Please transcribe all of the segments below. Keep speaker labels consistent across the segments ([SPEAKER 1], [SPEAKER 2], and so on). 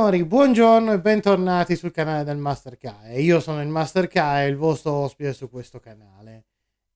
[SPEAKER 1] signori, buongiorno e bentornati sul canale del Master Kai. Io sono il Master Kai, il vostro ospite su questo canale.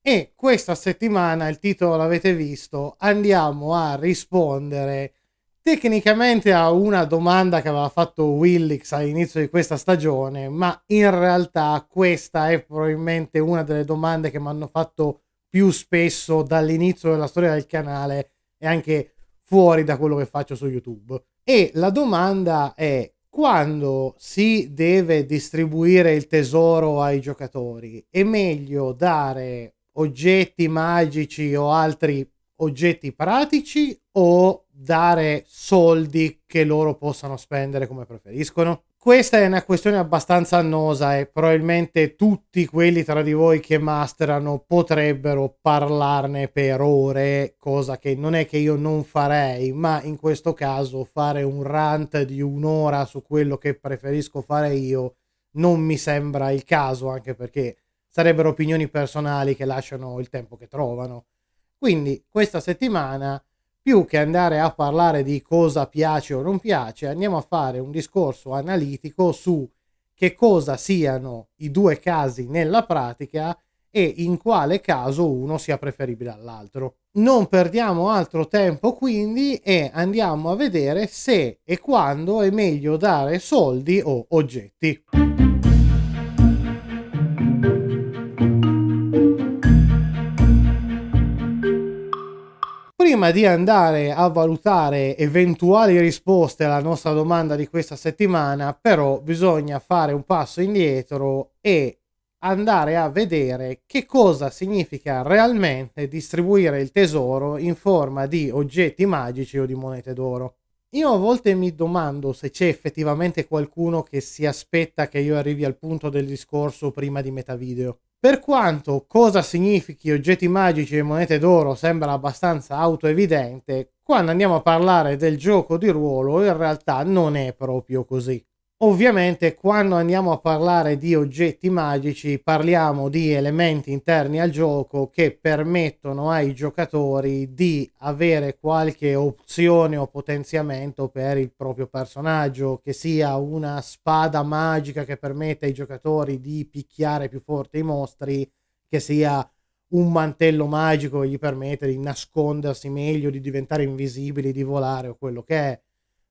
[SPEAKER 1] E questa settimana, il titolo l'avete visto, andiamo a rispondere tecnicamente a una domanda che aveva fatto Willix all'inizio di questa stagione, ma in realtà questa è probabilmente una delle domande che mi hanno fatto più spesso dall'inizio della storia del canale e anche fuori da quello che faccio su YouTube e la domanda è quando si deve distribuire il tesoro ai giocatori, è meglio dare oggetti magici o altri oggetti pratici o dare soldi che loro possano spendere come preferiscono? Questa è una questione abbastanza annosa e probabilmente tutti quelli tra di voi che masterano potrebbero parlarne per ore, cosa che non è che io non farei, ma in questo caso fare un rant di un'ora su quello che preferisco fare io non mi sembra il caso, anche perché sarebbero opinioni personali che lasciano il tempo che trovano. Quindi questa settimana più che andare a parlare di cosa piace o non piace, andiamo a fare un discorso analitico su che cosa siano i due casi nella pratica e in quale caso uno sia preferibile all'altro. Non perdiamo altro tempo quindi e andiamo a vedere se e quando è meglio dare soldi o oggetti. prima di andare a valutare eventuali risposte alla nostra domanda di questa settimana, però bisogna fare un passo indietro e andare a vedere che cosa significa realmente distribuire il tesoro in forma di oggetti magici o di monete d'oro. Io a volte mi domando se c'è effettivamente qualcuno che si aspetta che io arrivi al punto del discorso prima di metà video. Per quanto cosa significhi oggetti magici e monete d'oro sembra abbastanza autoevidente, quando andiamo a parlare del gioco di ruolo in realtà non è proprio così. Ovviamente quando andiamo a parlare di oggetti magici parliamo di elementi interni al gioco che permettono ai giocatori di avere qualche opzione o potenziamento per il proprio personaggio, che sia una spada magica che permette ai giocatori di picchiare più forte i mostri, che sia un mantello magico che gli permette di nascondersi meglio, di diventare invisibili, di volare o quello che è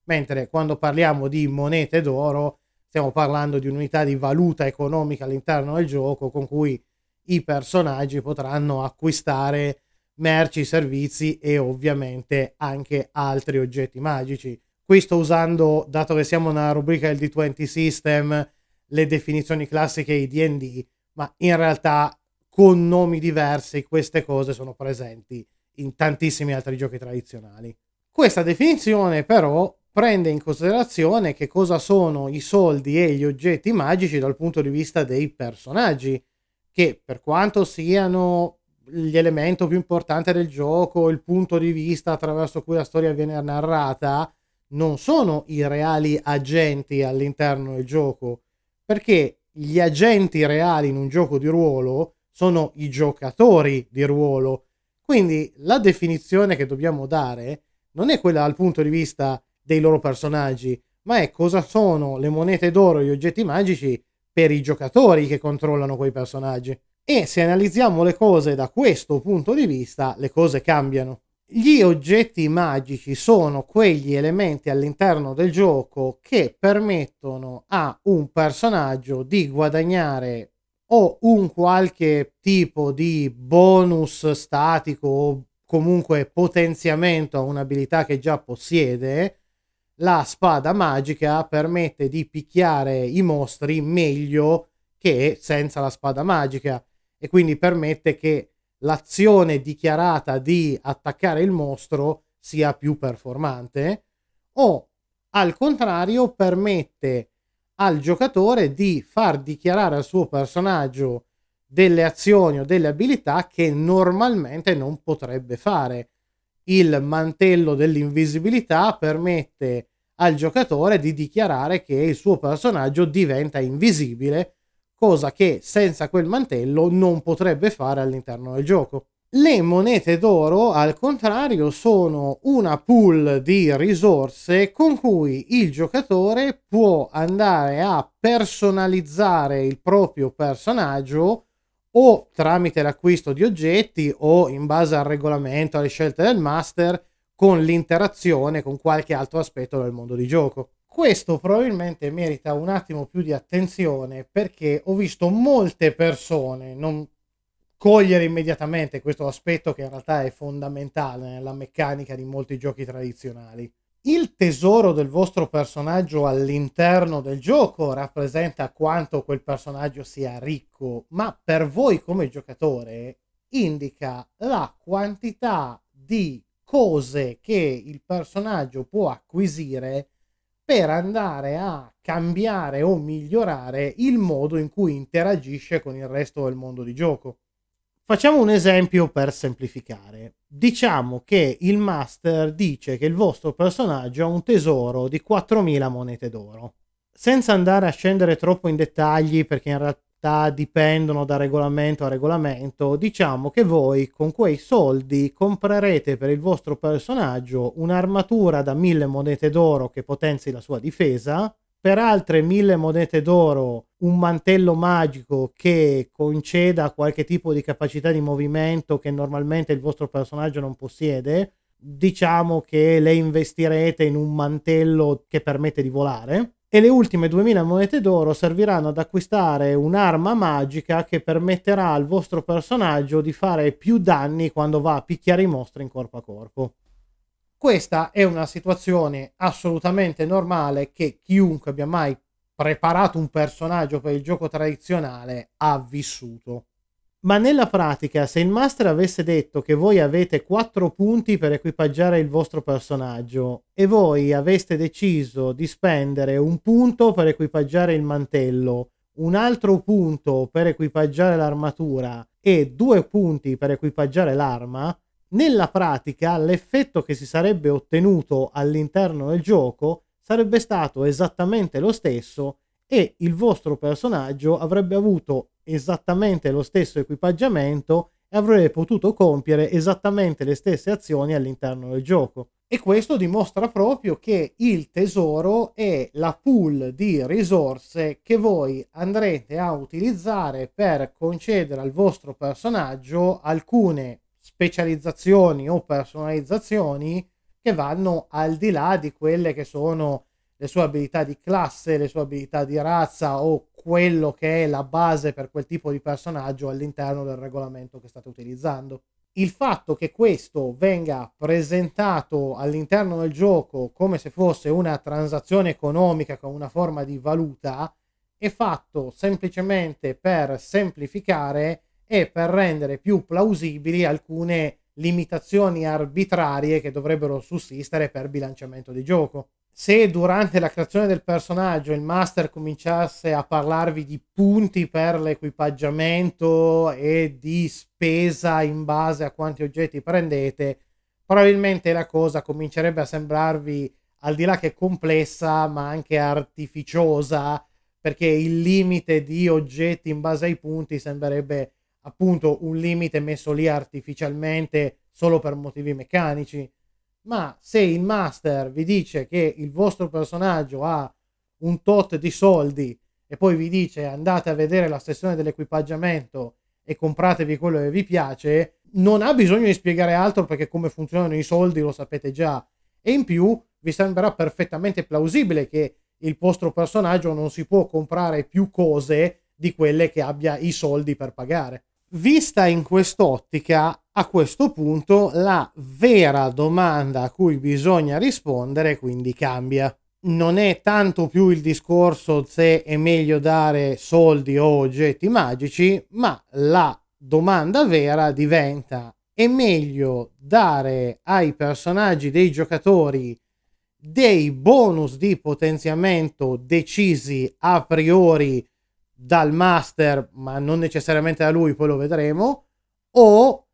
[SPEAKER 1] mentre quando parliamo di monete d'oro stiamo parlando di un'unità di valuta economica all'interno del gioco con cui i personaggi potranno acquistare merci, servizi e ovviamente anche altri oggetti magici. Qui sto usando, dato che siamo nella rubrica del D20 System, le definizioni classiche di D&D, ma in realtà con nomi diversi queste cose sono presenti in tantissimi altri giochi tradizionali. Questa definizione però prende in considerazione che cosa sono i soldi e gli oggetti magici dal punto di vista dei personaggi, che per quanto siano l'elemento più importante del gioco, il punto di vista attraverso cui la storia viene narrata, non sono i reali agenti all'interno del gioco, perché gli agenti reali in un gioco di ruolo sono i giocatori di ruolo. Quindi la definizione che dobbiamo dare non è quella dal punto di vista dei loro personaggi, ma è cosa sono le monete d'oro e gli oggetti magici per i giocatori che controllano quei personaggi. E se analizziamo le cose da questo punto di vista, le cose cambiano. Gli oggetti magici sono quegli elementi all'interno del gioco che permettono a un personaggio di guadagnare o un qualche tipo di bonus statico o comunque potenziamento a un'abilità che già possiede, la spada magica permette di picchiare i mostri meglio che senza la spada magica e quindi permette che l'azione dichiarata di attaccare il mostro sia più performante o al contrario permette al giocatore di far dichiarare al suo personaggio delle azioni o delle abilità che normalmente non potrebbe fare. Il mantello dell'invisibilità permette al giocatore di dichiarare che il suo personaggio diventa invisibile, cosa che senza quel mantello non potrebbe fare all'interno del gioco. Le monete d'oro, al contrario, sono una pool di risorse con cui il giocatore può andare a personalizzare il proprio personaggio o tramite l'acquisto di oggetti o in base al regolamento, alle scelte del master, con l'interazione con qualche altro aspetto del mondo di gioco. Questo probabilmente merita un attimo più di attenzione perché ho visto molte persone non cogliere immediatamente questo aspetto che in realtà è fondamentale nella meccanica di molti giochi tradizionali. Il tesoro del vostro personaggio all'interno del gioco rappresenta quanto quel personaggio sia ricco, ma per voi come giocatore indica la quantità di cose che il personaggio può acquisire per andare a cambiare o migliorare il modo in cui interagisce con il resto del mondo di gioco. Facciamo un esempio per semplificare. Diciamo che il master dice che il vostro personaggio ha un tesoro di 4.000 monete d'oro. Senza andare a scendere troppo in dettagli, perché in, ra- realtà dipendono da regolamento a regolamento, diciamo che voi con quei soldi comprerete per il vostro personaggio un'armatura da 1000 monete d'oro che potenzi la sua difesa, per altre 1000 monete d'oro un mantello magico che conceda qualche tipo di capacità di movimento che normalmente il vostro personaggio non possiede, diciamo che le investirete in un mantello che permette di volare e le ultime 2000 monete d'oro serviranno ad acquistare un'arma magica che permetterà al vostro personaggio di fare più danni quando va a picchiare i mostri in corpo a corpo. Questa è una situazione assolutamente normale che chiunque abbia mai preparato un personaggio per il gioco tradizionale ha vissuto. Ma nella pratica, se il master avesse detto che voi avete 4 punti per equipaggiare il vostro personaggio e voi aveste deciso di spendere un punto per equipaggiare il mantello, un altro punto per equipaggiare l'armatura e due punti per equipaggiare l'arma, nella pratica l'effetto che si sarebbe ottenuto all'interno del gioco sarebbe stato esattamente lo stesso e il vostro personaggio avrebbe avuto esattamente lo stesso equipaggiamento e avrebbe potuto compiere esattamente le stesse azioni all'interno del gioco. E questo dimostra proprio che il tesoro è la pool di risorse che voi andrete a utilizzare per concedere al vostro personaggio alcune specializzazioni o personalizzazioni che vanno al di là di quelle che sono le sue abilità di classe, le sue abilità di razza o quello che è la base per quel tipo di personaggio all'interno del regolamento che state utilizzando. Il fatto che questo venga presentato all'interno del gioco come se fosse una transazione economica con una forma di valuta è fatto semplicemente per semplificare e per rendere più plausibili alcune limitazioni arbitrarie che dovrebbero sussistere per bilanciamento di gioco se durante la creazione del personaggio il master cominciasse a parlarvi di punti per l'equipaggiamento e di spesa in base a quanti oggetti prendete, probabilmente la cosa comincerebbe a sembrarvi al di là che complessa, ma anche artificiosa, perché il limite di oggetti in base ai punti sembrerebbe appunto un limite messo lì artificialmente solo per motivi meccanici ma se il master vi dice che il vostro personaggio ha un tot di soldi e poi vi dice andate a vedere la sessione dell'equipaggiamento e compratevi quello che vi piace, non ha bisogno di spiegare altro perché come funzionano i soldi lo sapete già e in più vi sembrerà perfettamente plausibile che il vostro personaggio non si può comprare più cose di quelle che abbia i soldi per pagare. Vista in quest'ottica, a questo punto la vera domanda a cui bisogna rispondere quindi cambia. Non è tanto più il discorso se è meglio dare soldi o oggetti magici, ma la domanda vera diventa è meglio dare ai personaggi dei giocatori dei bonus di potenziamento decisi a priori dal master, ma non necessariamente da lui, poi lo vedremo, o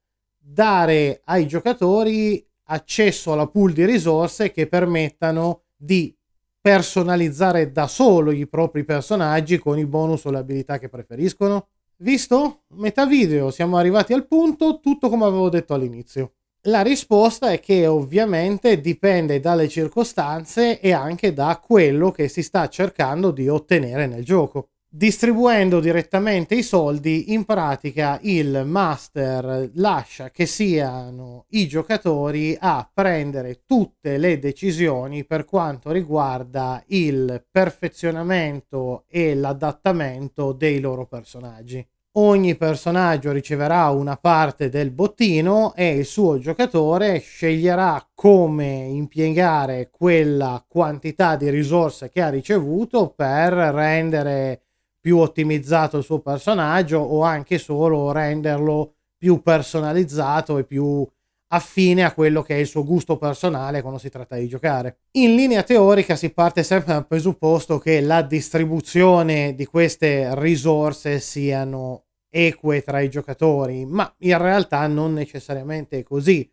[SPEAKER 1] dare ai giocatori accesso alla pool di risorse che permettano di personalizzare da solo i propri personaggi con i bonus o le abilità che preferiscono. Visto? Metà video, siamo arrivati al punto, tutto come avevo detto all'inizio. La risposta è che ovviamente dipende dalle circostanze e anche da quello che si sta cercando di ottenere nel gioco distribuendo direttamente i soldi, in pratica il master lascia che siano i giocatori a prendere tutte le decisioni per quanto riguarda il perfezionamento e l'adattamento dei loro personaggi. Ogni personaggio riceverà una parte del bottino e il suo giocatore sceglierà come impiegare quella quantità di risorse che ha ricevuto per rendere più ottimizzato il suo personaggio o anche solo renderlo più personalizzato e più affine a quello che è il suo gusto personale quando si tratta di giocare. In linea teorica si parte sempre dal presupposto che la distribuzione di queste risorse siano eque tra i giocatori, ma in realtà non necessariamente è così.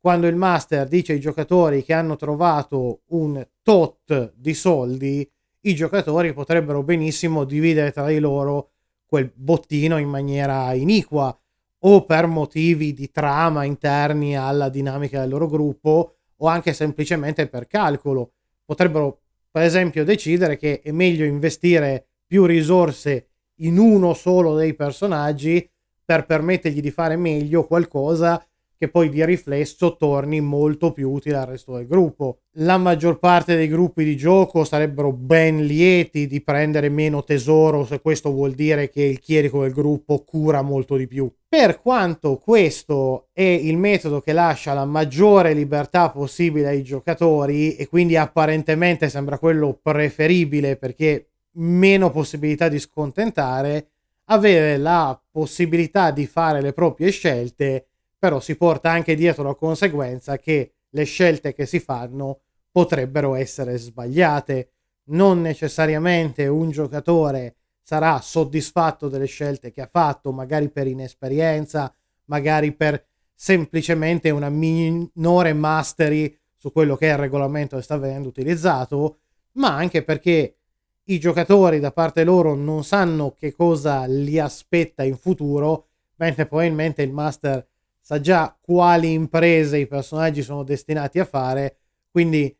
[SPEAKER 1] Quando il master dice ai giocatori che hanno trovato un tot di soldi, i giocatori potrebbero benissimo dividere tra di loro quel bottino in maniera iniqua o per motivi di trama interni alla dinamica del loro gruppo o anche semplicemente per calcolo. Potrebbero per esempio decidere che è meglio investire più risorse in uno solo dei personaggi per permettergli di fare meglio qualcosa che poi di riflesso torni molto più utile al resto del gruppo. La maggior parte dei gruppi di gioco sarebbero ben lieti di prendere meno tesoro se questo vuol dire che il chierico del gruppo cura molto di più. Per quanto questo è il metodo che lascia la maggiore libertà possibile ai giocatori e quindi apparentemente sembra quello preferibile perché meno possibilità di scontentare, avere la possibilità di fare le proprie scelte però si porta anche dietro la conseguenza che le scelte che si fanno potrebbero essere sbagliate. Non necessariamente un giocatore sarà soddisfatto delle scelte che ha fatto, magari per inesperienza, magari per semplicemente una minore mastery su quello che è il regolamento che sta venendo utilizzato, ma anche perché i giocatori da parte loro non sanno che cosa li aspetta in futuro, mentre probabilmente il master sa già quali imprese i personaggi sono destinati a fare, quindi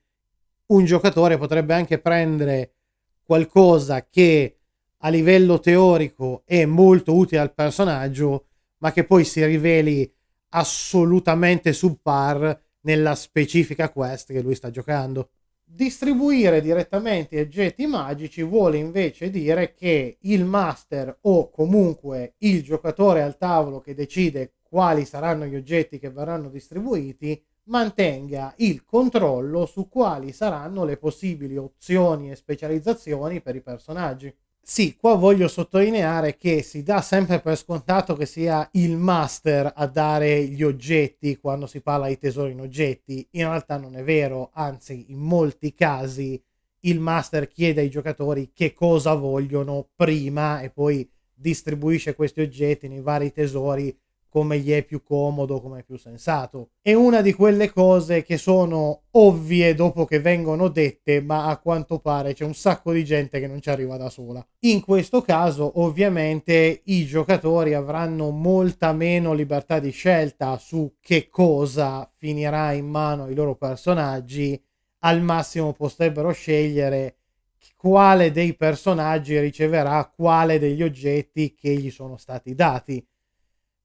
[SPEAKER 1] un giocatore potrebbe anche prendere qualcosa che a livello teorico è molto utile al personaggio, ma che poi si riveli assolutamente subpar nella specifica quest che lui sta giocando. Distribuire direttamente i oggetti magici vuole invece dire che il master o comunque il giocatore al tavolo che decide quali saranno gli oggetti che verranno distribuiti, mantenga il controllo su quali saranno le possibili opzioni e specializzazioni per i personaggi. Sì, qua voglio sottolineare che si dà sempre per scontato che sia il master a dare gli oggetti quando si parla di tesori in oggetti. In realtà non è vero, anzi in molti casi il master chiede ai giocatori che cosa vogliono prima e poi distribuisce questi oggetti nei vari tesori come gli è più comodo, come è più sensato. È una di quelle cose che sono ovvie dopo che vengono dette, ma a quanto pare c'è un sacco di gente che non ci arriva da sola. In questo caso, ovviamente, i giocatori avranno molta meno libertà di scelta su che cosa finirà in mano ai loro personaggi. Al massimo potrebbero scegliere quale dei personaggi riceverà quale degli oggetti che gli sono stati dati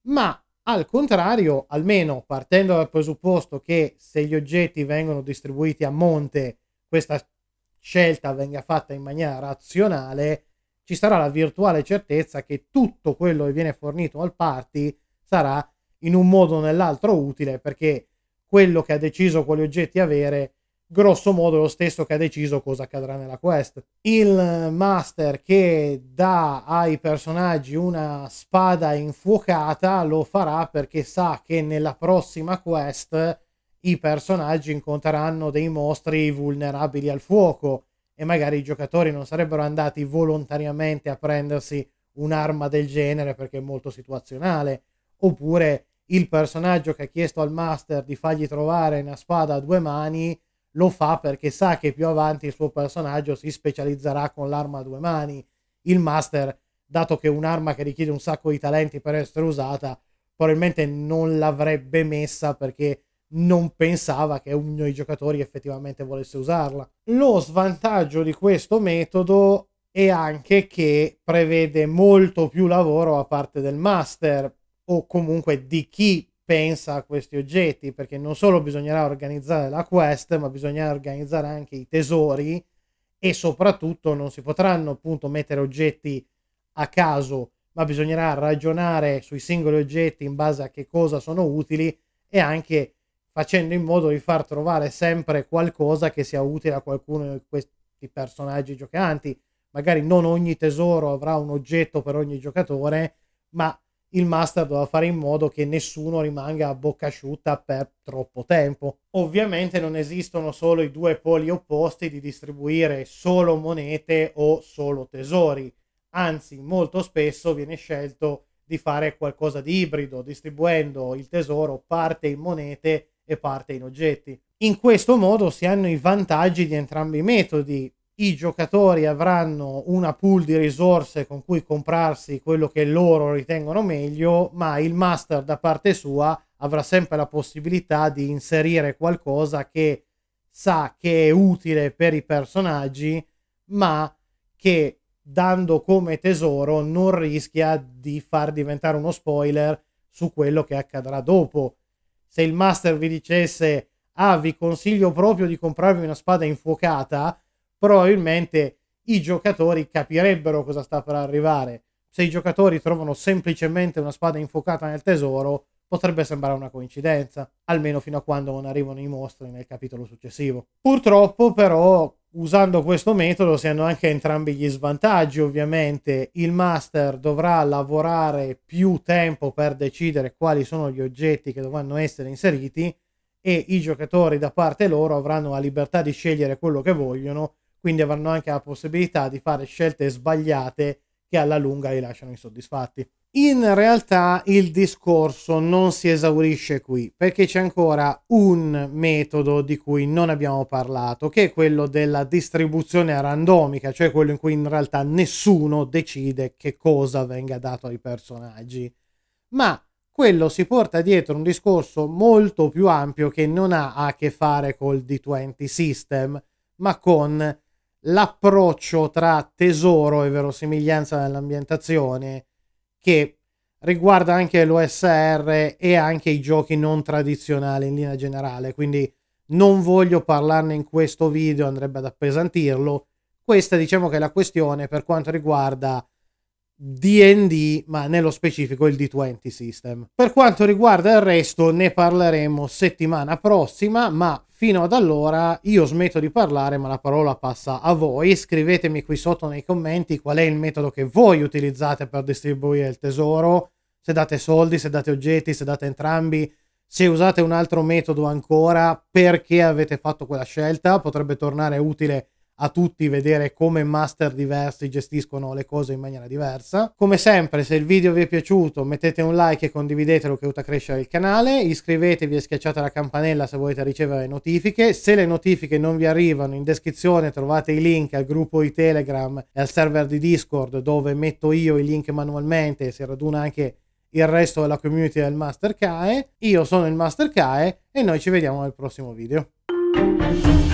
[SPEAKER 1] ma al contrario, almeno partendo dal presupposto che se gli oggetti vengono distribuiti a monte, questa scelta venga fatta in maniera razionale, ci sarà la virtuale certezza che tutto quello che viene fornito al party sarà in un modo o nell'altro utile perché quello che ha deciso quali oggetti avere grosso modo lo stesso che ha deciso cosa accadrà nella quest. Il master che dà ai personaggi una spada infuocata lo farà perché sa che nella prossima quest i personaggi incontreranno dei mostri vulnerabili al fuoco e magari i giocatori non sarebbero andati volontariamente a prendersi un'arma del genere perché è molto situazionale, oppure il personaggio che ha chiesto al master di fargli trovare una spada a due mani lo fa perché sa che più avanti il suo personaggio si specializzerà con l'arma a due mani. Il master, dato che è un'arma che richiede un sacco di talenti per essere usata, probabilmente non l'avrebbe messa perché non pensava che uno dei giocatori effettivamente volesse usarla. Lo svantaggio di questo metodo è anche che prevede molto più lavoro a parte del master o comunque di chi pensa a questi oggetti, perché non solo bisognerà organizzare la quest, ma bisognerà organizzare anche i tesori e soprattutto non si potranno appunto mettere oggetti a caso, ma bisognerà ragionare sui singoli oggetti in base a che cosa sono utili e anche facendo in modo di far trovare sempre qualcosa che sia utile a qualcuno di questi personaggi giocanti. Magari non ogni tesoro avrà un oggetto per ogni giocatore, ma il master doveva fare in modo che nessuno rimanga a bocca asciutta per troppo tempo. Ovviamente non esistono solo i due poli opposti di distribuire solo monete o solo tesori, anzi molto spesso viene scelto di fare qualcosa di ibrido, distribuendo il tesoro parte in monete e parte in oggetti. In questo modo si hanno i vantaggi di entrambi i metodi, i giocatori avranno una pool di risorse con cui comprarsi quello che loro ritengono meglio, ma il master da parte sua avrà sempre la possibilità di inserire qualcosa che sa che è utile per i personaggi, ma che dando come tesoro non rischia di far diventare uno spoiler su quello che accadrà dopo. Se il master vi dicesse "Ah, vi consiglio proprio di comprarvi una spada infuocata", probabilmente i giocatori capirebbero cosa sta per arrivare. Se i giocatori trovano semplicemente una spada infuocata nel tesoro, potrebbe sembrare una coincidenza, almeno fino a quando non arrivano i mostri nel capitolo successivo. Purtroppo però usando questo metodo si hanno anche entrambi gli svantaggi ovviamente, il master dovrà lavorare più tempo per decidere quali sono gli oggetti che dovranno essere inseriti e i giocatori da parte loro avranno la libertà di scegliere quello che vogliono quindi avranno anche la possibilità di fare scelte sbagliate che alla lunga li lasciano insoddisfatti. In realtà il discorso non si esaurisce qui perché c'è ancora un metodo di cui non abbiamo parlato che è quello della distribuzione randomica, cioè quello in cui in realtà nessuno decide che cosa venga dato ai personaggi, ma quello si porta dietro un discorso molto più ampio che non ha a che fare col D20 system, ma con l'approccio tra tesoro e verosimiglianza nell'ambientazione che riguarda anche l'OSR e anche i giochi non tradizionali in linea generale, quindi non voglio parlarne in questo video, andrebbe ad appesantirlo. Questa diciamo che è la questione per quanto riguarda DD, ma nello specifico il D20 System. Per quanto riguarda il resto, ne parleremo settimana prossima, ma fino ad allora io smetto di parlare, ma la parola passa a voi. Scrivetemi qui sotto nei commenti qual è il metodo che voi utilizzate per distribuire il tesoro, se date soldi, se date oggetti, se date entrambi. Se usate un altro metodo ancora, perché avete fatto quella scelta? Potrebbe tornare utile a tutti vedere come master diversi gestiscono le cose in maniera diversa. Come sempre, se il video vi è piaciuto, mettete un like e condividetelo che aiuta a crescere il canale, iscrivetevi e schiacciate la campanella se volete ricevere notifiche. Se le notifiche non vi arrivano, in descrizione trovate i link al gruppo di Telegram e al server di Discord dove metto io i link manualmente e si raduna anche il resto della community del Master Kae. Io sono il Master Kae e noi ci vediamo nel prossimo video.